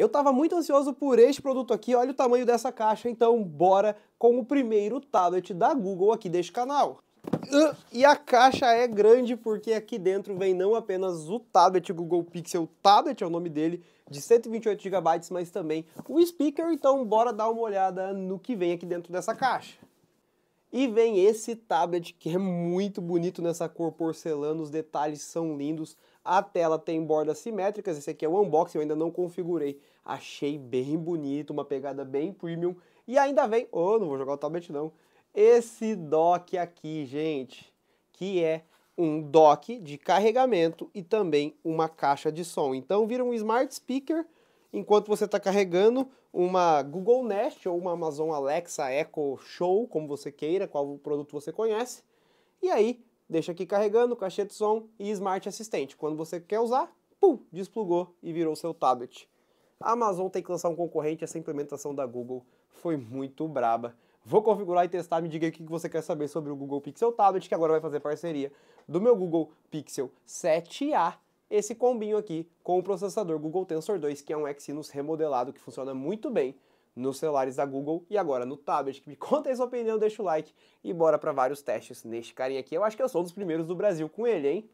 Eu estava muito ansioso por este produto aqui, olha o tamanho dessa caixa, então bora com o primeiro tablet da Google aqui deste canal. e a caixa é grande porque aqui dentro vem não apenas o tablet Google Pixel Tablet, é o nome dele, de 128 GB, mas também o speaker, então bora dar uma olhada no que vem aqui dentro dessa caixa. E vem esse tablet que é muito bonito nessa cor porcelana, os detalhes são lindos. A tela tem bordas simétricas, esse aqui é o unboxing, eu ainda não configurei. Achei bem bonito, uma pegada bem premium. E ainda vem, oh, não vou jogar o tablet não, esse dock aqui, gente, que é um dock de carregamento e também uma caixa de som. Então vira um smart speaker enquanto você está carregando uma Google Nest ou uma Amazon Alexa Echo Show, como você queira, qual produto você conhece. E aí, deixa aqui carregando, caixa de som e Smart Assistente. Quando você quer usar, pum, desplugou e virou seu tablet. A Amazon tem que lançar um concorrente, essa implementação da Google foi muito braba. Vou configurar e testar, me diga o que você quer saber sobre o Google Pixel Tablet, que agora vai fazer parceria do meu Google Pixel 7a esse combinho aqui com o processador Google Tensor 2, que é um Exynos remodelado que funciona muito bem nos celulares da Google e agora no tablet. Me conta aí sua opinião, deixa o like e bora para vários testes neste carinha aqui. Eu acho que eu sou um dos primeiros do Brasil com ele, hein?